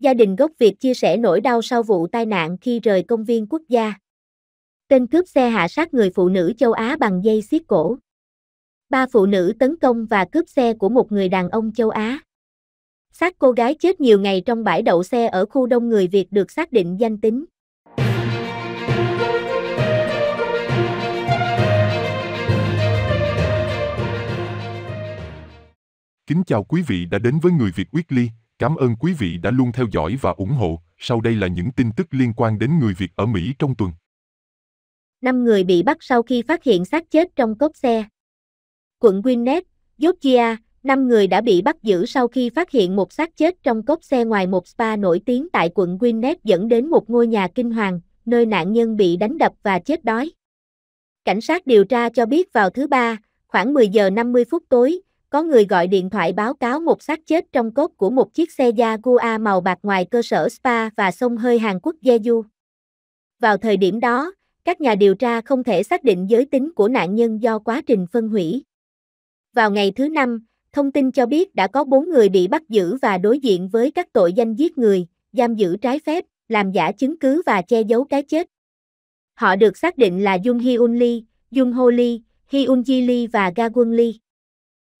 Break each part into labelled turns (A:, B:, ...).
A: Gia đình gốc Việt chia sẻ nỗi đau sau vụ tai nạn khi rời công viên quốc gia. Tên cướp xe hạ sát người phụ nữ châu Á bằng dây xiết cổ. Ba phụ nữ tấn công và cướp xe của một người đàn ông châu Á. Xác cô gái chết nhiều ngày trong bãi đậu xe ở khu đông người Việt được xác định danh tính. Kính chào quý vị đã đến với Người Việt Weekly Cảm ơn quý vị đã luôn theo dõi và ủng hộ. Sau đây là những tin tức liên quan đến người Việt ở Mỹ trong tuần. 5 người bị bắt sau khi phát hiện xác chết trong cốp xe. Quận Gwinnett, Georgia, 5 người đã bị bắt giữ sau khi phát hiện một xác chết trong cốp xe ngoài một spa nổi tiếng tại quận Gwinnett dẫn đến một ngôi nhà kinh hoàng, nơi nạn nhân bị đánh đập và chết đói. Cảnh sát điều tra cho biết vào thứ Ba, khoảng 10 giờ 50 phút tối, có người gọi điện thoại báo cáo một xác chết trong cốt của một chiếc xe Jaguar màu bạc ngoài cơ sở Spa và sông hơi Hàn Quốc Jeju. Vào thời điểm đó, các nhà điều tra không thể xác định giới tính của nạn nhân do quá trình phân hủy. Vào ngày thứ Năm, thông tin cho biết đã có bốn người bị bắt giữ và đối diện với các tội danh giết người, giam giữ trái phép, làm giả chứng cứ và che giấu cái chết. Họ được xác định là Jung Hyun Lee, Jung Ho Lee, Hyun Ji Lee và Ga Quân Lee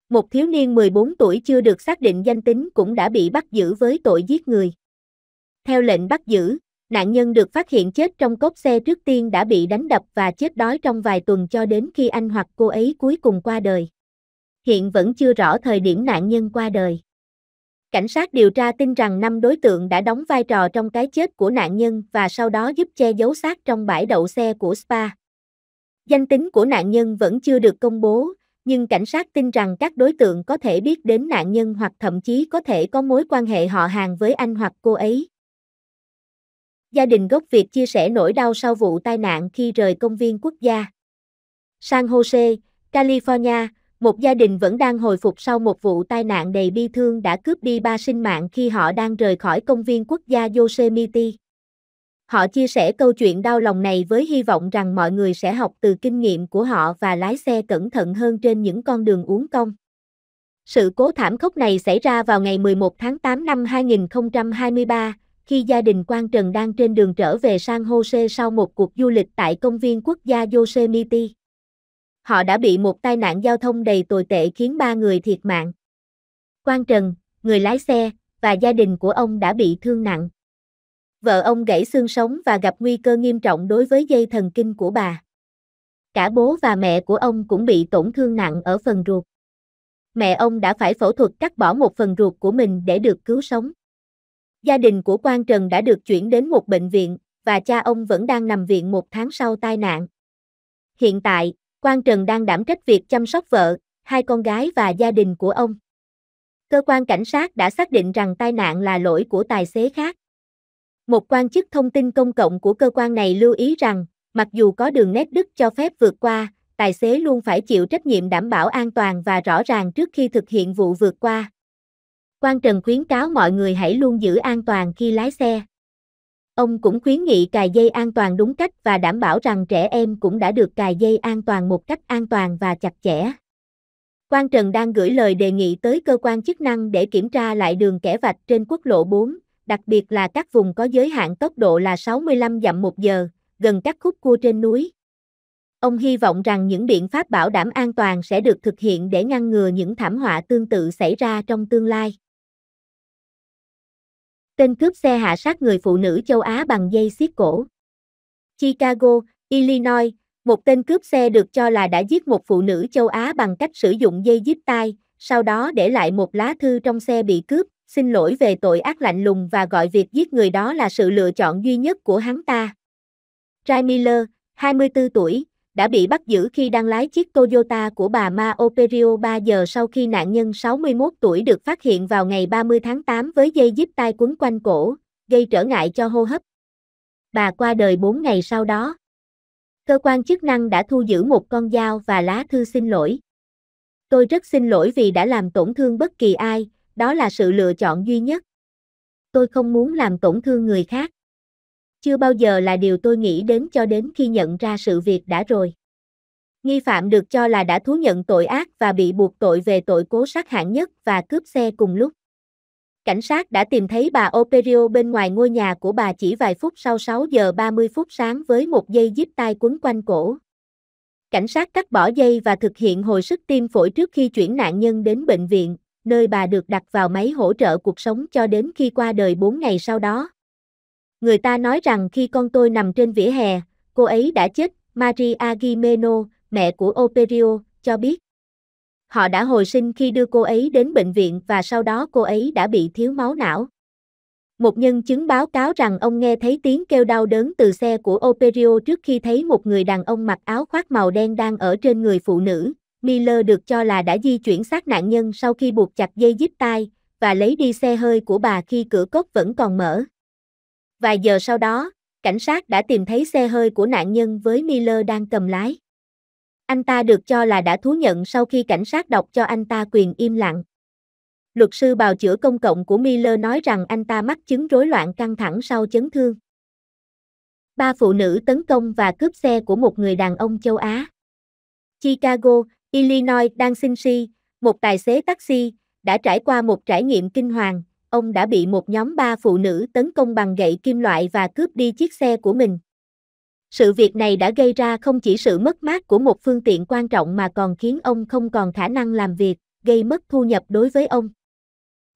A: một thiếu niên 14 tuổi chưa được xác định danh tính cũng đã bị bắt giữ với tội giết người. Theo lệnh bắt giữ, nạn nhân được phát hiện chết trong cốp xe trước tiên đã bị đánh đập và chết đói trong vài tuần cho đến khi anh hoặc cô ấy cuối cùng qua đời. Hiện vẫn chưa rõ thời điểm nạn nhân qua đời. Cảnh sát điều tra tin rằng năm đối tượng đã đóng vai trò trong cái chết của nạn nhân và sau đó giúp che giấu xác trong bãi đậu xe của Spa. Danh tính của nạn nhân vẫn chưa được công bố, nhưng cảnh sát tin rằng các đối tượng có thể biết đến nạn nhân hoặc thậm chí có thể có mối quan hệ họ hàng với anh hoặc cô ấy. Gia đình gốc Việt chia sẻ nỗi đau sau vụ tai nạn khi rời công viên quốc gia. San Jose, California, một gia đình vẫn đang hồi phục sau một vụ tai nạn đầy bi thương đã cướp đi ba sinh mạng khi họ đang rời khỏi công viên quốc gia Yosemite. Họ chia sẻ câu chuyện đau lòng này với hy vọng rằng mọi người sẽ học từ kinh nghiệm của họ và lái xe cẩn thận hơn trên những con đường uốn cong. Sự cố thảm khốc này xảy ra vào ngày 11 tháng 8 năm 2023, khi gia đình Quang Trần đang trên đường trở về San Jose sau một cuộc du lịch tại công viên quốc gia Yosemite. Họ đã bị một tai nạn giao thông đầy tồi tệ khiến ba người thiệt mạng. Quang Trần, người lái xe, và gia đình của ông đã bị thương nặng vợ ông gãy xương sống và gặp nguy cơ nghiêm trọng đối với dây thần kinh của bà. Cả bố và mẹ của ông cũng bị tổn thương nặng ở phần ruột. Mẹ ông đã phải phẫu thuật cắt bỏ một phần ruột của mình để được cứu sống. Gia đình của Quang Trần đã được chuyển đến một bệnh viện và cha ông vẫn đang nằm viện một tháng sau tai nạn. Hiện tại, Quang Trần đang đảm trách việc chăm sóc vợ, hai con gái và gia đình của ông. Cơ quan cảnh sát đã xác định rằng tai nạn là lỗi của tài xế khác. Một quan chức thông tin công cộng của cơ quan này lưu ý rằng, mặc dù có đường nét đức cho phép vượt qua, tài xế luôn phải chịu trách nhiệm đảm bảo an toàn và rõ ràng trước khi thực hiện vụ vượt qua. Quan Trần khuyến cáo mọi người hãy luôn giữ an toàn khi lái xe. Ông cũng khuyến nghị cài dây an toàn đúng cách và đảm bảo rằng trẻ em cũng đã được cài dây an toàn một cách an toàn và chặt chẽ. Quan Trần đang gửi lời đề nghị tới cơ quan chức năng để kiểm tra lại đường kẻ vạch trên quốc lộ 4 đặc biệt là các vùng có giới hạn tốc độ là 65 dặm một giờ, gần các khúc cua trên núi. Ông hy vọng rằng những biện pháp bảo đảm an toàn sẽ được thực hiện để ngăn ngừa những thảm họa tương tự xảy ra trong tương lai. Tên cướp xe hạ sát người phụ nữ châu Á bằng dây xiết cổ. Chicago, Illinois, một tên cướp xe được cho là đã giết một phụ nữ châu Á bằng cách sử dụng dây díp tai, sau đó để lại một lá thư trong xe bị cướp, xin lỗi về tội ác lạnh lùng và gọi việc giết người đó là sự lựa chọn duy nhất của hắn ta. Ray Miller, 24 tuổi, đã bị bắt giữ khi đang lái chiếc Toyota của bà Ma Operio 3 giờ sau khi nạn nhân 61 tuổi được phát hiện vào ngày 30 tháng 8 với dây díp tai quấn quanh cổ, gây trở ngại cho hô hấp. Bà qua đời 4 ngày sau đó. Cơ quan chức năng đã thu giữ một con dao và lá thư xin lỗi. Tôi rất xin lỗi vì đã làm tổn thương bất kỳ ai, đó là sự lựa chọn duy nhất. Tôi không muốn làm tổn thương người khác. Chưa bao giờ là điều tôi nghĩ đến cho đến khi nhận ra sự việc đã rồi. Nghi phạm được cho là đã thú nhận tội ác và bị buộc tội về tội cố sát hạng nhất và cướp xe cùng lúc. Cảnh sát đã tìm thấy bà Operio bên ngoài ngôi nhà của bà chỉ vài phút sau 6 giờ 30 phút sáng với một dây díp tai quấn quanh cổ. Cảnh sát cắt bỏ dây và thực hiện hồi sức tim phổi trước khi chuyển nạn nhân đến bệnh viện, nơi bà được đặt vào máy hỗ trợ cuộc sống cho đến khi qua đời 4 ngày sau đó. Người ta nói rằng khi con tôi nằm trên vỉa hè, cô ấy đã chết, Maria Gimeno, mẹ của Operio, cho biết. Họ đã hồi sinh khi đưa cô ấy đến bệnh viện và sau đó cô ấy đã bị thiếu máu não. Một nhân chứng báo cáo rằng ông nghe thấy tiếng kêu đau đớn từ xe của Operio trước khi thấy một người đàn ông mặc áo khoác màu đen đang ở trên người phụ nữ, Miller được cho là đã di chuyển xác nạn nhân sau khi buộc chặt dây díp tai và lấy đi xe hơi của bà khi cửa cốc vẫn còn mở. Vài giờ sau đó, cảnh sát đã tìm thấy xe hơi của nạn nhân với Miller đang cầm lái. Anh ta được cho là đã thú nhận sau khi cảnh sát đọc cho anh ta quyền im lặng. Luật sư bào chữa công cộng của Miller nói rằng anh ta mắc chứng rối loạn căng thẳng sau chấn thương. Ba phụ nữ tấn công và cướp xe của một người đàn ông châu Á. Chicago, Illinois đang sinh si, một tài xế taxi, đã trải qua một trải nghiệm kinh hoàng, ông đã bị một nhóm ba phụ nữ tấn công bằng gậy kim loại và cướp đi chiếc xe của mình. Sự việc này đã gây ra không chỉ sự mất mát của một phương tiện quan trọng mà còn khiến ông không còn khả năng làm việc, gây mất thu nhập đối với ông.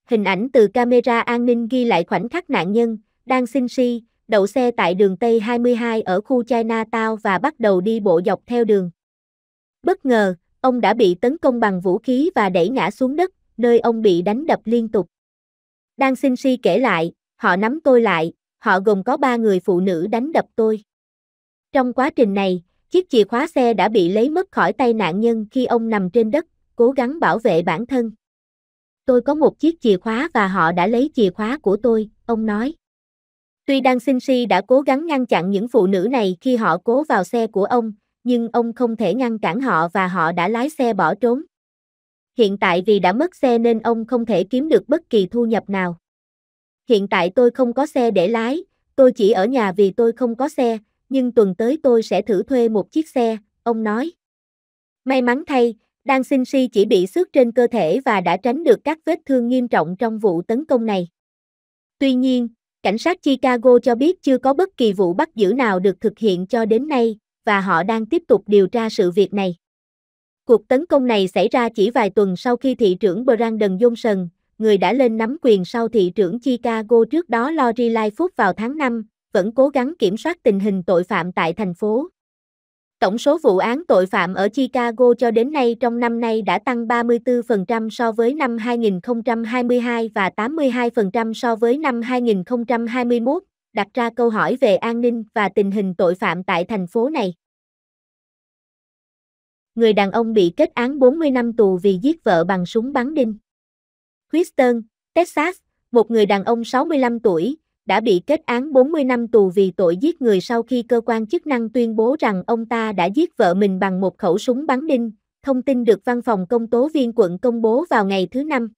A: Hình ảnh từ camera an ninh ghi lại khoảnh khắc nạn nhân đang xin si, đậu xe tại đường Tây 22 ở khu Chinatown và bắt đầu đi bộ dọc theo đường. Bất ngờ, Ông đã bị tấn công bằng vũ khí và đẩy ngã xuống đất, nơi ông bị đánh đập liên tục. Đang xin si kể lại, họ nắm tôi lại, họ gồm có ba người phụ nữ đánh đập tôi. Trong quá trình này, chiếc chìa khóa xe đã bị lấy mất khỏi tay nạn nhân khi ông nằm trên đất, cố gắng bảo vệ bản thân. Tôi có một chiếc chìa khóa và họ đã lấy chìa khóa của tôi, ông nói. Tuy đang sinh si đã cố gắng ngăn chặn những phụ nữ này khi họ cố vào xe của ông, nhưng ông không thể ngăn cản họ và họ đã lái xe bỏ trốn. Hiện tại vì đã mất xe nên ông không thể kiếm được bất kỳ thu nhập nào. Hiện tại tôi không có xe để lái, tôi chỉ ở nhà vì tôi không có xe, nhưng tuần tới tôi sẽ thử thuê một chiếc xe, ông nói. May mắn thay, đang sinh si chỉ bị xước trên cơ thể và đã tránh được các vết thương nghiêm trọng trong vụ tấn công này. Tuy nhiên, cảnh sát Chicago cho biết chưa có bất kỳ vụ bắt giữ nào được thực hiện cho đến nay, và họ đang tiếp tục điều tra sự việc này. Cuộc tấn công này xảy ra chỉ vài tuần sau khi thị trưởng Brandon Johnson, người đã lên nắm quyền sau thị trưởng Chicago trước đó Lori Lightfoot vào tháng 5, vẫn cố gắng kiểm soát tình hình tội phạm tại thành phố. Tổng số vụ án tội phạm ở Chicago cho đến nay trong năm nay đã tăng 34% so với năm 2022 và 82% so với năm 2021, đặt ra câu hỏi về an ninh và tình hình tội phạm tại thành phố này người đàn ông bị kết án 40 năm tù vì giết vợ bằng súng bắn đinh. Houston, Texas, một người đàn ông 65 tuổi, đã bị kết án 40 năm tù vì tội giết người sau khi cơ quan chức năng tuyên bố rằng ông ta đã giết vợ mình bằng một khẩu súng bắn đinh, thông tin được văn phòng công tố viên quận công bố vào ngày thứ Năm.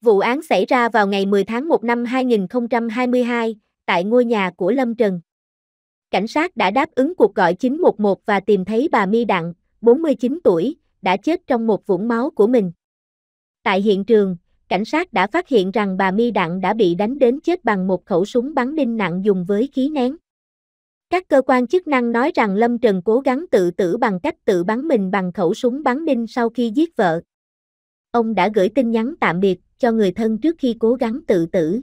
A: Vụ án xảy ra vào ngày 10 tháng 1 năm 2022, tại ngôi nhà của Lâm Trần. Cảnh sát đã đáp ứng cuộc gọi 911 và tìm thấy bà Mi Đặng, 49 tuổi, đã chết trong một vũng máu của mình. Tại hiện trường, cảnh sát đã phát hiện rằng bà Mi Đặng đã bị đánh đến chết bằng một khẩu súng bắn đinh nặng dùng với khí nén. Các cơ quan chức năng nói rằng Lâm Trần cố gắng tự tử bằng cách tự bắn mình bằng khẩu súng bắn đinh sau khi giết vợ. Ông đã gửi tin nhắn tạm biệt cho người thân trước khi cố gắng tự tử.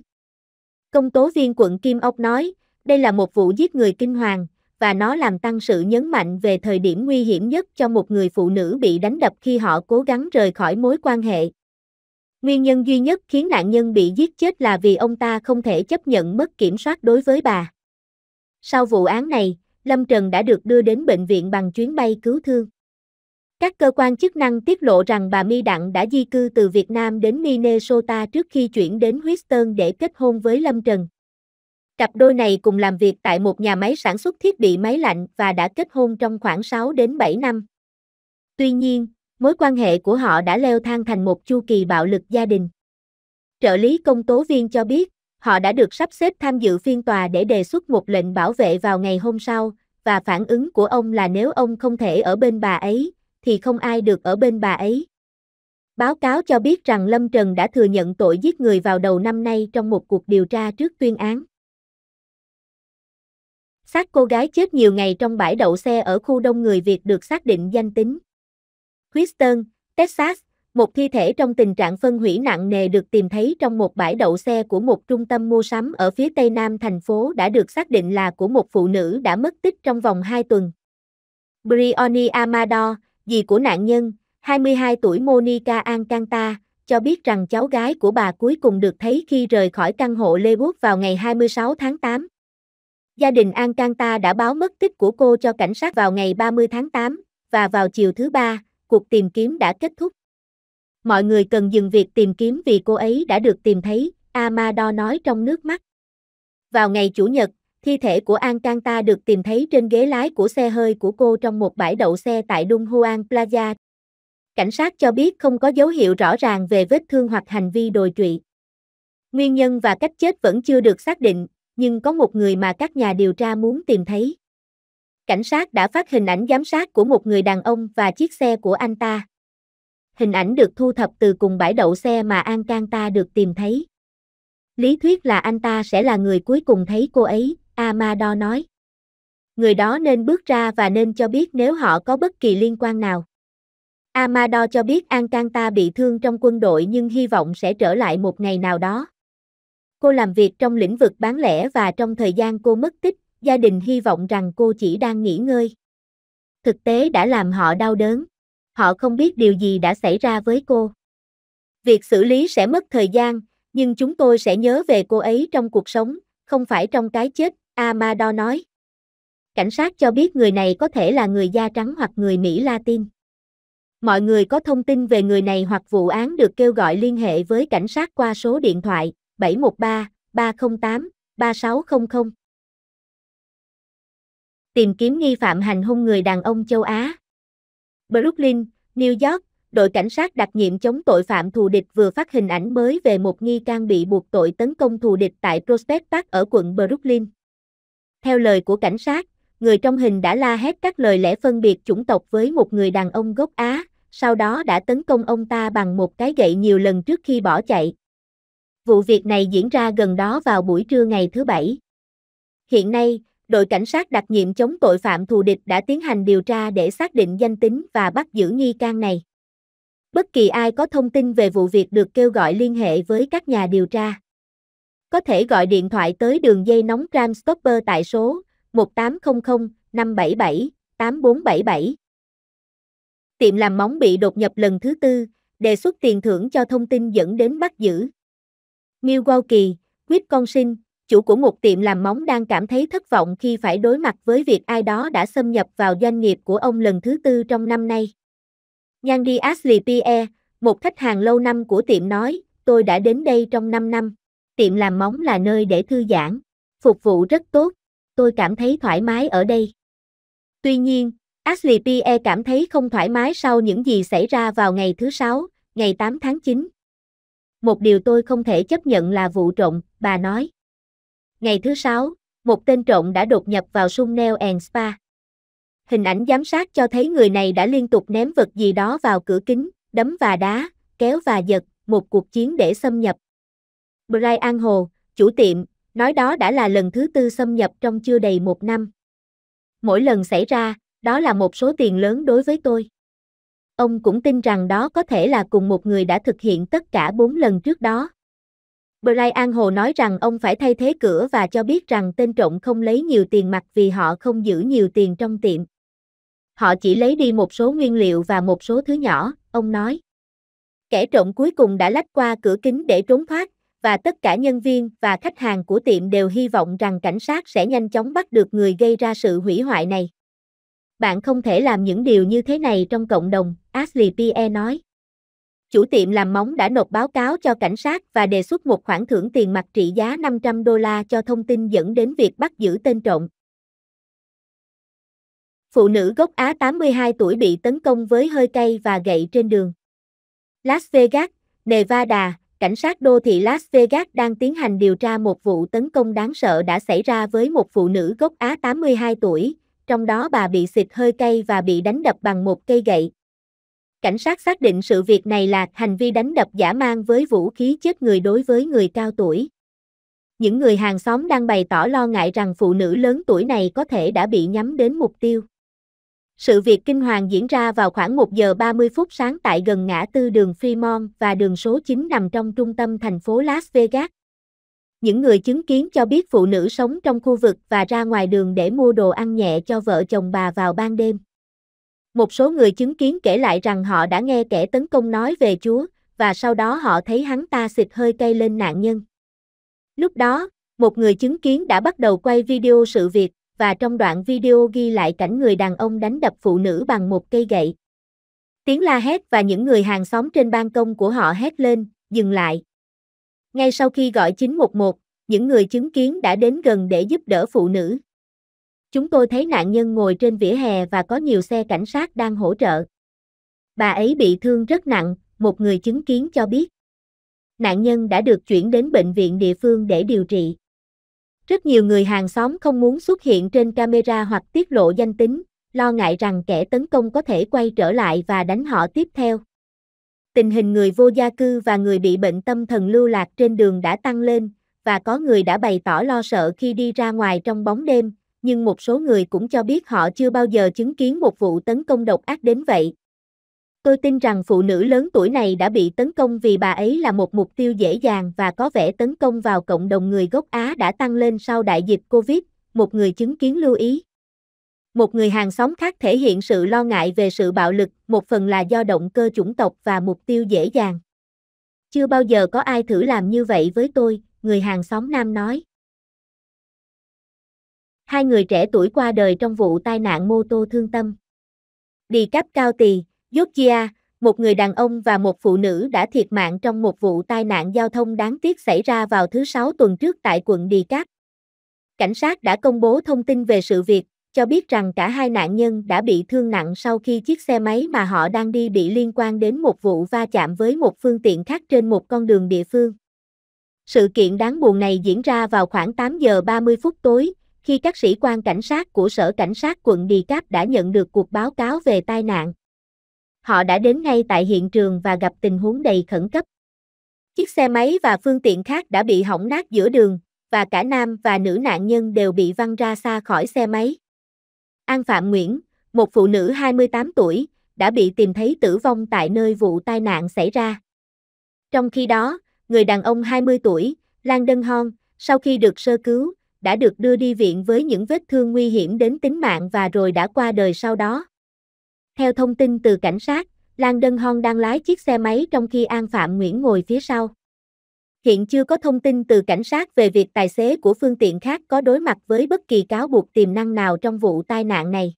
A: Công tố viên quận Kim Ốc nói, đây là một vụ giết người kinh hoàng, và nó làm tăng sự nhấn mạnh về thời điểm nguy hiểm nhất cho một người phụ nữ bị đánh đập khi họ cố gắng rời khỏi mối quan hệ. Nguyên nhân duy nhất khiến nạn nhân bị giết chết là vì ông ta không thể chấp nhận mất kiểm soát đối với bà. Sau vụ án này, Lâm Trần đã được đưa đến bệnh viện bằng chuyến bay cứu thương. Các cơ quan chức năng tiết lộ rằng bà Mi Đặng đã di cư từ Việt Nam đến Minnesota trước khi chuyển đến Houston để kết hôn với Lâm Trần. Cặp đôi này cùng làm việc tại một nhà máy sản xuất thiết bị máy lạnh và đã kết hôn trong khoảng 6 đến 7 năm. Tuy nhiên, mối quan hệ của họ đã leo thang thành một chu kỳ bạo lực gia đình. Trợ lý công tố viên cho biết, họ đã được sắp xếp tham dự phiên tòa để đề xuất một lệnh bảo vệ vào ngày hôm sau, và phản ứng của ông là nếu ông không thể ở bên bà ấy, thì không ai được ở bên bà ấy. Báo cáo cho biết rằng Lâm Trần đã thừa nhận tội giết người vào đầu năm nay trong một cuộc điều tra trước tuyên án xác cô gái chết nhiều ngày trong bãi đậu xe ở khu đông người Việt được xác định danh tính. Houston, Texas, một thi thể trong tình trạng phân hủy nặng nề được tìm thấy trong một bãi đậu xe của một trung tâm mua sắm ở phía tây nam thành phố đã được xác định là của một phụ nữ đã mất tích trong vòng 2 tuần. Brioni Amador, dì của nạn nhân, 22 tuổi Monica Alcanta, cho biết rằng cháu gái của bà cuối cùng được thấy khi rời khỏi căn hộ Lewood vào ngày 26 tháng 8. Gia đình An Canta đã báo mất tích của cô cho cảnh sát vào ngày 30 tháng 8, và vào chiều thứ ba, cuộc tìm kiếm đã kết thúc. Mọi người cần dừng việc tìm kiếm vì cô ấy đã được tìm thấy, Amado nói trong nước mắt. Vào ngày Chủ nhật, thi thể của An Canta được tìm thấy trên ghế lái của xe hơi của cô trong một bãi đậu xe tại Dun Juan Plaza. Cảnh sát cho biết không có dấu hiệu rõ ràng về vết thương hoặc hành vi đồi trụy. Nguyên nhân và cách chết vẫn chưa được xác định, nhưng có một người mà các nhà điều tra muốn tìm thấy. Cảnh sát đã phát hình ảnh giám sát của một người đàn ông và chiếc xe của anh ta. Hình ảnh được thu thập từ cùng bãi đậu xe mà An Can ta được tìm thấy. Lý thuyết là anh ta sẽ là người cuối cùng thấy cô ấy, Amado nói. Người đó nên bước ra và nên cho biết nếu họ có bất kỳ liên quan nào. Amado cho biết An Can ta bị thương trong quân đội nhưng hy vọng sẽ trở lại một ngày nào đó. Cô làm việc trong lĩnh vực bán lẻ và trong thời gian cô mất tích, gia đình hy vọng rằng cô chỉ đang nghỉ ngơi. Thực tế đã làm họ đau đớn. Họ không biết điều gì đã xảy ra với cô. Việc xử lý sẽ mất thời gian, nhưng chúng tôi sẽ nhớ về cô ấy trong cuộc sống, không phải trong cái chết, Amado nói. Cảnh sát cho biết người này có thể là người da trắng hoặc người Mỹ Latin. Mọi người có thông tin về người này hoặc vụ án được kêu gọi liên hệ với cảnh sát qua số điện thoại 713 308 3600. Tìm kiếm nghi phạm hành hung người đàn ông châu Á. Brooklyn, New York, đội cảnh sát đặc nhiệm chống tội phạm thù địch vừa phát hình ảnh mới về một nghi can bị buộc tội tấn công thù địch tại Prospect Park ở quận Brooklyn. Theo lời của cảnh sát, người trong hình đã la hét các lời lẽ phân biệt chủng tộc với một người đàn ông gốc Á, sau đó đã tấn công ông ta bằng một cái gậy nhiều lần trước khi bỏ chạy. Vụ việc này diễn ra gần đó vào buổi trưa ngày thứ Bảy. Hiện nay, đội cảnh sát đặc nhiệm chống tội phạm thù địch đã tiến hành điều tra để xác định danh tính và bắt giữ nghi can này. Bất kỳ ai có thông tin về vụ việc được kêu gọi liên hệ với các nhà điều tra. Có thể gọi điện thoại tới đường dây nóng Crime Stopper tại số 1800 577 8477. Tiệm làm móng bị đột nhập lần thứ tư, đề xuất tiền thưởng cho thông tin dẫn đến bắt giữ. Milwaukee, Wisconsin, chủ của một tiệm làm móng đang cảm thấy thất vọng khi phải đối mặt với việc ai đó đã xâm nhập vào doanh nghiệp của ông lần thứ tư trong năm nay. Yandy Ashley Pierre, một khách hàng lâu năm của tiệm nói, tôi đã đến đây trong 5 năm. Tiệm làm móng là nơi để thư giãn, phục vụ rất tốt, tôi cảm thấy thoải mái ở đây. Tuy nhiên, Ashley Pierre cảm thấy không thoải mái sau những gì xảy ra vào ngày thứ Sáu, ngày 8 tháng 9 một điều tôi không thể chấp nhận là vụ trộm, bà nói. Ngày thứ sáu, một tên trộm đã đột nhập vào sung nail and spa. Hình ảnh giám sát cho thấy người này đã liên tục ném vật gì đó vào cửa kính, đấm và đá, kéo và giật, một cuộc chiến để xâm nhập. Brian Hồ, chủ tiệm, nói đó đã là lần thứ tư xâm nhập trong chưa đầy một năm. Mỗi lần xảy ra, đó là một số tiền lớn đối với tôi. Ông cũng tin rằng đó có thể là cùng một người đã thực hiện tất cả bốn lần trước đó. Brian Hồ nói rằng ông phải thay thế cửa và cho biết rằng tên trộm không lấy nhiều tiền mặt vì họ không giữ nhiều tiền trong tiệm. Họ chỉ lấy đi một số nguyên liệu và một số thứ nhỏ, ông nói. Kẻ trộm cuối cùng đã lách qua cửa kính để trốn thoát, và tất cả nhân viên và khách hàng của tiệm đều hy vọng rằng cảnh sát sẽ nhanh chóng bắt được người gây ra sự hủy hoại này bạn không thể làm những điều như thế này trong cộng đồng, Ashley Pierre nói. Chủ tiệm làm móng đã nộp báo cáo cho cảnh sát và đề xuất một khoản thưởng tiền mặt trị giá 500 đô la cho thông tin dẫn đến việc bắt giữ tên trộm. Phụ nữ gốc Á 82 tuổi bị tấn công với hơi cay và gậy trên đường. Las Vegas, Nevada, cảnh sát đô thị Las Vegas đang tiến hành điều tra một vụ tấn công đáng sợ đã xảy ra với một phụ nữ gốc Á 82 tuổi, trong đó bà bị xịt hơi cay và bị đánh đập bằng một cây gậy. Cảnh sát xác định sự việc này là hành vi đánh đập giả mang với vũ khí chết người đối với người cao tuổi. Những người hàng xóm đang bày tỏ lo ngại rằng phụ nữ lớn tuổi này có thể đã bị nhắm đến mục tiêu. Sự việc kinh hoàng diễn ra vào khoảng 1 giờ 30 phút sáng tại gần ngã tư đường Fremont và đường số 9 nằm trong trung tâm thành phố Las Vegas. Những người chứng kiến cho biết phụ nữ sống trong khu vực và ra ngoài đường để mua đồ ăn nhẹ cho vợ chồng bà vào ban đêm. Một số người chứng kiến kể lại rằng họ đã nghe kẻ tấn công nói về Chúa, và sau đó họ thấy hắn ta xịt hơi cay lên nạn nhân. Lúc đó, một người chứng kiến đã bắt đầu quay video sự việc, và trong đoạn video ghi lại cảnh người đàn ông đánh đập phụ nữ bằng một cây gậy. Tiếng la hét và những người hàng xóm trên ban công của họ hét lên, dừng lại, ngay sau khi gọi 911, những người chứng kiến đã đến gần để giúp đỡ phụ nữ. Chúng tôi thấy nạn nhân ngồi trên vỉa hè và có nhiều xe cảnh sát đang hỗ trợ. Bà ấy bị thương rất nặng, một người chứng kiến cho biết. Nạn nhân đã được chuyển đến bệnh viện địa phương để điều trị. Rất nhiều người hàng xóm không muốn xuất hiện trên camera hoặc tiết lộ danh tính, lo ngại rằng kẻ tấn công có thể quay trở lại và đánh họ tiếp theo tình hình người vô gia cư và người bị bệnh tâm thần lưu lạc trên đường đã tăng lên, và có người đã bày tỏ lo sợ khi đi ra ngoài trong bóng đêm, nhưng một số người cũng cho biết họ chưa bao giờ chứng kiến một vụ tấn công độc ác đến vậy. Tôi tin rằng phụ nữ lớn tuổi này đã bị tấn công vì bà ấy là một mục tiêu dễ dàng và có vẻ tấn công vào cộng đồng người gốc Á đã tăng lên sau đại dịch Covid, một người chứng kiến lưu ý một người hàng xóm khác thể hiện sự lo ngại về sự bạo lực, một phần là do động cơ chủng tộc và mục tiêu dễ dàng. Chưa bao giờ có ai thử làm như vậy với tôi, người hàng xóm nam nói. Hai người trẻ tuổi qua đời trong vụ tai nạn mô tô thương tâm. Đi cấp cao tỳ, Georgia, một người đàn ông và một phụ nữ đã thiệt mạng trong một vụ tai nạn giao thông đáng tiếc xảy ra vào thứ Sáu tuần trước tại quận Đi Cáp. Cảnh sát đã công bố thông tin về sự việc, cho biết rằng cả hai nạn nhân đã bị thương nặng sau khi chiếc xe máy mà họ đang đi bị liên quan đến một vụ va chạm với một phương tiện khác trên một con đường địa phương. Sự kiện đáng buồn này diễn ra vào khoảng 8 giờ 30 phút tối, khi các sĩ quan cảnh sát của Sở Cảnh sát quận Đi Cáp đã nhận được cuộc báo cáo về tai nạn. Họ đã đến ngay tại hiện trường và gặp tình huống đầy khẩn cấp. Chiếc xe máy và phương tiện khác đã bị hỏng nát giữa đường, và cả nam và nữ nạn nhân đều bị văng ra xa khỏi xe máy. An Phạm Nguyễn, một phụ nữ 28 tuổi, đã bị tìm thấy tử vong tại nơi vụ tai nạn xảy ra. Trong khi đó, người đàn ông 20 tuổi, Lan Đân Hon, sau khi được sơ cứu, đã được đưa đi viện với những vết thương nguy hiểm đến tính mạng và rồi đã qua đời sau đó. Theo thông tin từ cảnh sát, Lan Đân Hon đang lái chiếc xe máy trong khi An Phạm Nguyễn ngồi phía sau hiện chưa có thông tin từ cảnh sát về việc tài xế của phương tiện khác có đối mặt với bất kỳ cáo buộc tiềm năng nào trong vụ tai nạn này.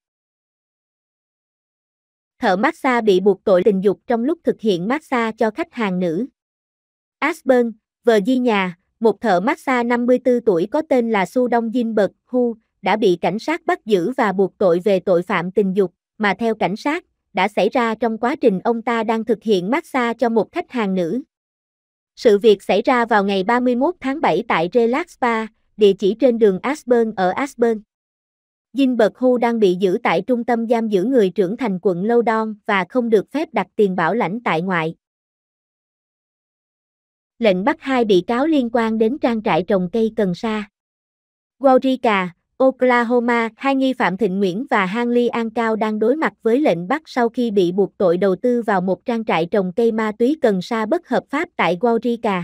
A: Thợ massage bị buộc tội tình dục trong lúc thực hiện massage cho khách hàng nữ. Aspen, vợ di nhà, một thợ massage 54 tuổi có tên là Su Đông Jin Bật Hu, đã bị cảnh sát bắt giữ và buộc tội về tội phạm tình dục, mà theo cảnh sát, đã xảy ra trong quá trình ông ta đang thực hiện massage cho một khách hàng nữ. Sự việc xảy ra vào ngày 31 tháng 7 tại Relax Spa, địa chỉ trên đường Aspen ở Aspen. Dinh Bật Hu đang bị giữ tại trung tâm giam giữ người trưởng thành quận Lâu Đon và không được phép đặt tiền bảo lãnh tại ngoại. Lệnh bắt hai bị cáo liên quan đến trang trại trồng cây cần sa. Guarica, Oklahoma, hai nghi phạm Thịnh Nguyễn và Hanley An Cao đang đối mặt với lệnh bắt sau khi bị buộc tội đầu tư vào một trang trại trồng cây ma túy cần sa bất hợp pháp tại Waurika.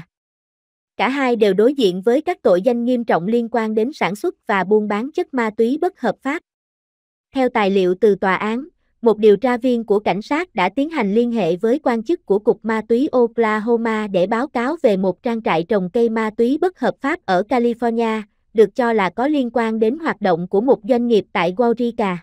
A: Cả hai đều đối diện với các tội danh nghiêm trọng liên quan đến sản xuất và buôn bán chất ma túy bất hợp pháp. Theo tài liệu từ tòa án, một điều tra viên của cảnh sát đã tiến hành liên hệ với quan chức của Cục Ma túy Oklahoma để báo cáo về một trang trại trồng cây ma túy bất hợp pháp ở California, được cho là có liên quan đến hoạt động của một doanh nghiệp tại Guarica.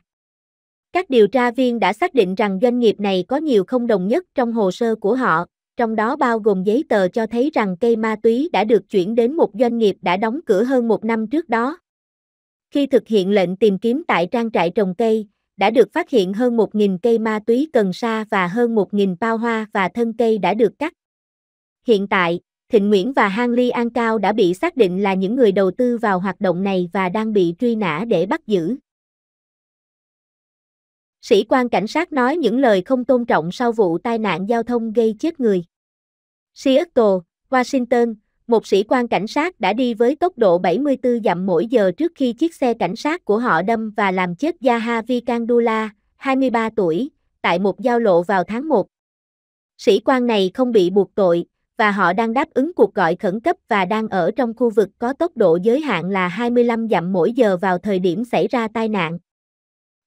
A: Các điều tra viên đã xác định rằng doanh nghiệp này có nhiều không đồng nhất trong hồ sơ của họ, trong đó bao gồm giấy tờ cho thấy rằng cây ma túy đã được chuyển đến một doanh nghiệp đã đóng cửa hơn một năm trước đó. Khi thực hiện lệnh tìm kiếm tại trang trại trồng cây, đã được phát hiện hơn 1.000 cây ma túy cần sa và hơn 1.000 bao hoa và thân cây đã được cắt. Hiện tại, Thịnh Nguyễn và Hang Ly An Cao đã bị xác định là những người đầu tư vào hoạt động này và đang bị truy nã để bắt giữ. Sĩ quan cảnh sát nói những lời không tôn trọng sau vụ tai nạn giao thông gây chết người. Seattle, Washington, một sĩ quan cảnh sát đã đi với tốc độ 74 dặm mỗi giờ trước khi chiếc xe cảnh sát của họ đâm và làm chết Yahavi Kandula, 23 tuổi, tại một giao lộ vào tháng 1. Sĩ quan này không bị buộc tội, và họ đang đáp ứng cuộc gọi khẩn cấp và đang ở trong khu vực có tốc độ giới hạn là 25 dặm mỗi giờ vào thời điểm xảy ra tai nạn.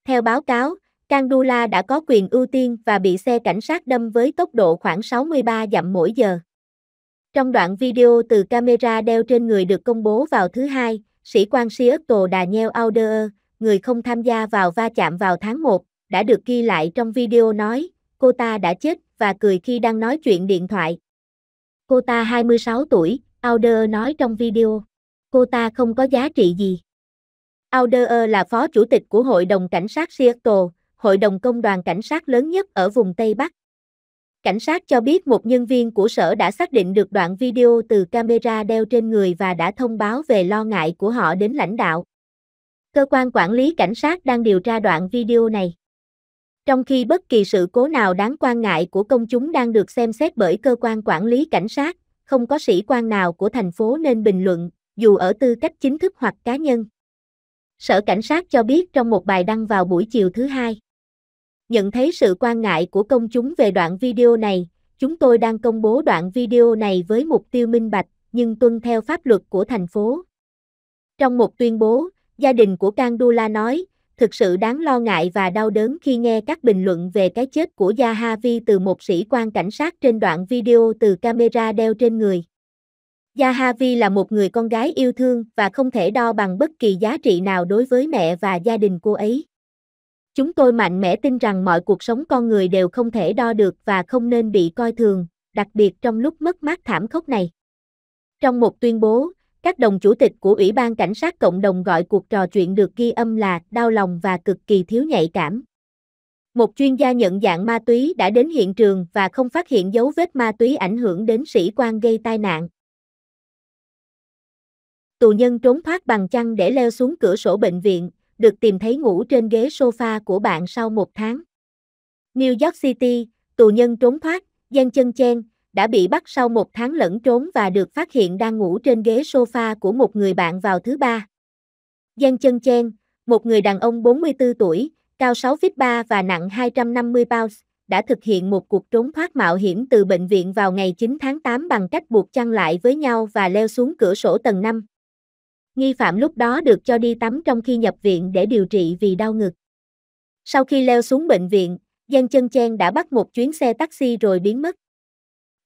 A: Theo báo cáo, Kandula đã có quyền ưu tiên và bị xe cảnh sát đâm với tốc độ khoảng 63 dặm mỗi giờ. Trong đoạn video từ camera đeo trên người được công bố vào thứ Hai, sĩ quan Seattle Daniel Alder, người không tham gia vào va chạm vào tháng 1, đã được ghi lại trong video nói, cô ta đã chết và cười khi đang nói chuyện điện thoại. Cô ta 26 tuổi, Alder nói trong video. Cô ta không có giá trị gì. Alder là phó chủ tịch của Hội đồng Cảnh sát Seattle, hội đồng công đoàn cảnh sát lớn nhất ở vùng Tây Bắc. Cảnh sát cho biết một nhân viên của sở đã xác định được đoạn video từ camera đeo trên người và đã thông báo về lo ngại của họ đến lãnh đạo. Cơ quan quản lý cảnh sát đang điều tra đoạn video này. Trong khi bất kỳ sự cố nào đáng quan ngại của công chúng đang được xem xét bởi cơ quan quản lý cảnh sát, không có sĩ quan nào của thành phố nên bình luận, dù ở tư cách chính thức hoặc cá nhân. Sở Cảnh sát cho biết trong một bài đăng vào buổi chiều thứ hai. Nhận thấy sự quan ngại của công chúng về đoạn video này, chúng tôi đang công bố đoạn video này với mục tiêu minh bạch, nhưng tuân theo pháp luật của thành phố. Trong một tuyên bố, gia đình của Kandula nói, thực sự đáng lo ngại và đau đớn khi nghe các bình luận về cái chết của Yahavi từ một sĩ quan cảnh sát trên đoạn video từ camera đeo trên người. Yahavi là một người con gái yêu thương và không thể đo bằng bất kỳ giá trị nào đối với mẹ và gia đình cô ấy. Chúng tôi mạnh mẽ tin rằng mọi cuộc sống con người đều không thể đo được và không nên bị coi thường, đặc biệt trong lúc mất mát thảm khốc này. Trong một tuyên bố, các đồng chủ tịch của Ủy ban Cảnh sát Cộng đồng gọi cuộc trò chuyện được ghi âm là đau lòng và cực kỳ thiếu nhạy cảm. Một chuyên gia nhận dạng ma túy đã đến hiện trường và không phát hiện dấu vết ma túy ảnh hưởng đến sĩ quan gây tai nạn. Tù nhân trốn thoát bằng chăn để leo xuống cửa sổ bệnh viện, được tìm thấy ngủ trên ghế sofa của bạn sau một tháng. New York City, tù nhân trốn thoát, Giang Chân Chen, đã bị bắt sau một tháng lẫn trốn và được phát hiện đang ngủ trên ghế sofa của một người bạn vào thứ ba. Giang Chân Chen, một người đàn ông 44 tuổi, cao 6 feet 3 và nặng 250 pounds, đã thực hiện một cuộc trốn thoát mạo hiểm từ bệnh viện vào ngày 9 tháng 8 bằng cách buộc chăn lại với nhau và leo xuống cửa sổ tầng 5. Nghi phạm lúc đó được cho đi tắm trong khi nhập viện để điều trị vì đau ngực. Sau khi leo xuống bệnh viện, Giang Chân Chen đã bắt một chuyến xe taxi rồi biến mất.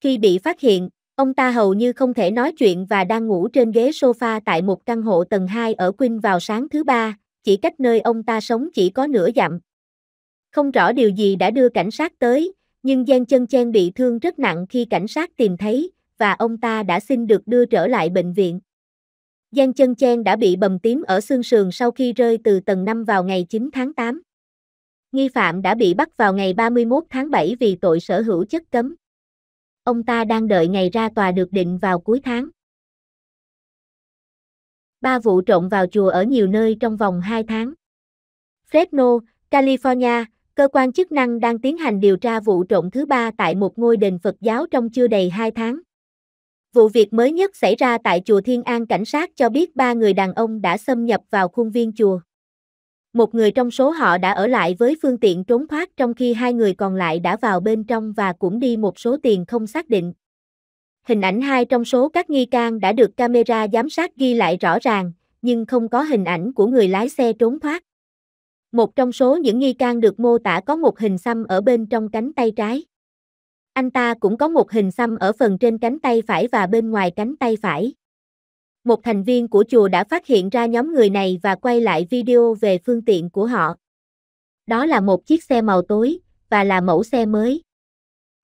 A: Khi bị phát hiện, ông ta hầu như không thể nói chuyện và đang ngủ trên ghế sofa tại một căn hộ tầng 2 ở Quinn vào sáng thứ ba, chỉ cách nơi ông ta sống chỉ có nửa dặm. Không rõ điều gì đã đưa cảnh sát tới, nhưng Giang Chân Chen bị thương rất nặng khi cảnh sát tìm thấy, và ông ta đã xin được đưa trở lại bệnh viện. Giang Chân Chen đã bị bầm tím ở xương sườn sau khi rơi từ tầng 5 vào ngày 9 tháng 8. Nghi phạm đã bị bắt vào ngày 31 tháng 7 vì tội sở hữu chất cấm ông ta đang đợi ngày ra tòa được định vào cuối tháng. Ba vụ trộn vào chùa ở nhiều nơi trong vòng 2 tháng. Fresno, California, cơ quan chức năng đang tiến hành điều tra vụ trộn thứ ba tại một ngôi đền Phật giáo trong chưa đầy 2 tháng. Vụ việc mới nhất xảy ra tại chùa Thiên An cảnh sát cho biết ba người đàn ông đã xâm nhập vào khuôn viên chùa một người trong số họ đã ở lại với phương tiện trốn thoát trong khi hai người còn lại đã vào bên trong và cũng đi một số tiền không xác định. Hình ảnh hai trong số các nghi can đã được camera giám sát ghi lại rõ ràng, nhưng không có hình ảnh của người lái xe trốn thoát. Một trong số những nghi can được mô tả có một hình xăm ở bên trong cánh tay trái. Anh ta cũng có một hình xăm ở phần trên cánh tay phải và bên ngoài cánh tay phải một thành viên của chùa đã phát hiện ra nhóm người này và quay lại video về phương tiện của họ. Đó là một chiếc xe màu tối, và là mẫu xe mới.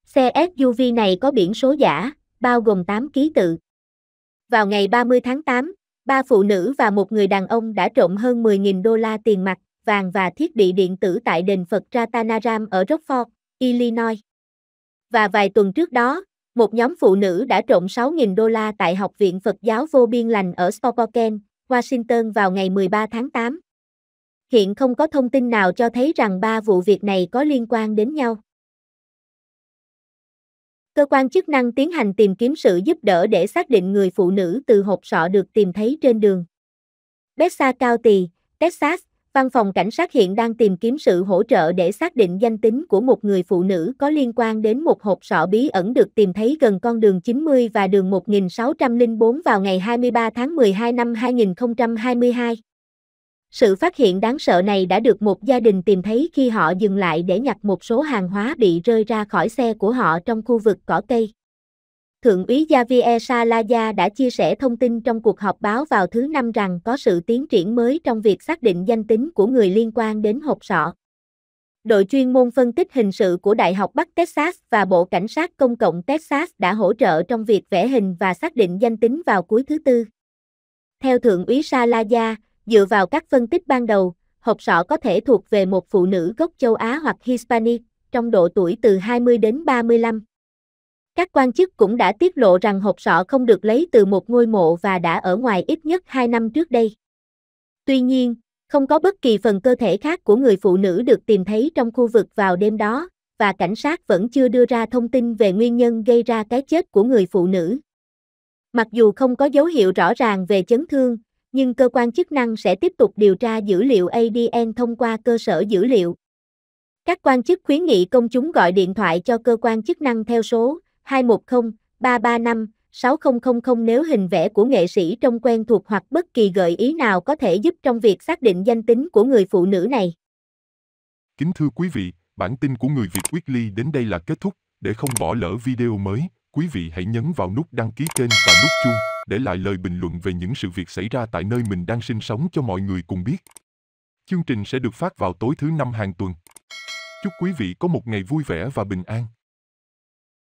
A: Xe SUV này có biển số giả, bao gồm 8 ký tự. Vào ngày 30 tháng 8, ba phụ nữ và một người đàn ông đã trộm hơn 10.000 đô la tiền mặt, vàng và thiết bị điện tử tại đền Phật Ratanaram ở Rockford, Illinois. Và vài tuần trước đó, một nhóm phụ nữ đã trộm 6.000 đô la tại Học viện Phật giáo Vô Biên Lành ở Spokane, Washington vào ngày 13 tháng 8. Hiện không có thông tin nào cho thấy rằng ba vụ việc này có liên quan đến nhau. Cơ quan chức năng tiến hành tìm kiếm sự giúp đỡ để xác định người phụ nữ từ hộp sọ được tìm thấy trên đường. Bessa County, Texas, Văn phòng cảnh sát hiện đang tìm kiếm sự hỗ trợ để xác định danh tính của một người phụ nữ có liên quan đến một hộp sọ bí ẩn được tìm thấy gần con đường 90 và đường 1604 vào ngày 23 tháng 12 năm 2022. Sự phát hiện đáng sợ này đã được một gia đình tìm thấy khi họ dừng lại để nhặt một số hàng hóa bị rơi ra khỏi xe của họ trong khu vực cỏ cây. Thượng úy Javier Salaya đã chia sẻ thông tin trong cuộc họp báo vào thứ Năm rằng có sự tiến triển mới trong việc xác định danh tính của người liên quan đến hộp sọ. Đội chuyên môn phân tích hình sự của Đại học Bắc Texas và Bộ Cảnh sát Công cộng Texas đã hỗ trợ trong việc vẽ hình và xác định danh tính vào cuối thứ Tư. Theo Thượng úy Salaya, dựa vào các phân tích ban đầu, hộp sọ có thể thuộc về một phụ nữ gốc châu Á hoặc Hispanic, trong độ tuổi từ 20 đến 35. Các quan chức cũng đã tiết lộ rằng hộp sọ không được lấy từ một ngôi mộ và đã ở ngoài ít nhất 2 năm trước đây. Tuy nhiên, không có bất kỳ phần cơ thể khác của người phụ nữ được tìm thấy trong khu vực vào đêm đó, và cảnh sát vẫn chưa đưa ra thông tin về nguyên nhân gây ra cái chết của người phụ nữ. Mặc dù không có dấu hiệu rõ ràng về chấn thương, nhưng cơ quan chức năng sẽ tiếp tục điều tra dữ liệu ADN thông qua cơ sở dữ liệu. Các quan chức khuyến nghị công chúng gọi điện thoại cho cơ quan chức năng theo số 210, 335, 6000 nếu hình vẽ của nghệ sĩ trông quen thuộc hoặc bất kỳ gợi ý nào có thể giúp trong việc xác định danh tính của người phụ nữ này. Kính thưa quý vị, bản tin của người Việt Weekly đến đây là kết thúc. Để không bỏ lỡ video mới, quý vị hãy nhấn vào nút đăng ký kênh và nút chuông để lại lời bình luận về những sự việc xảy ra tại nơi mình đang sinh sống cho mọi người cùng biết. Chương trình sẽ được phát vào tối thứ năm hàng tuần. Chúc quý vị có một ngày vui vẻ và bình an.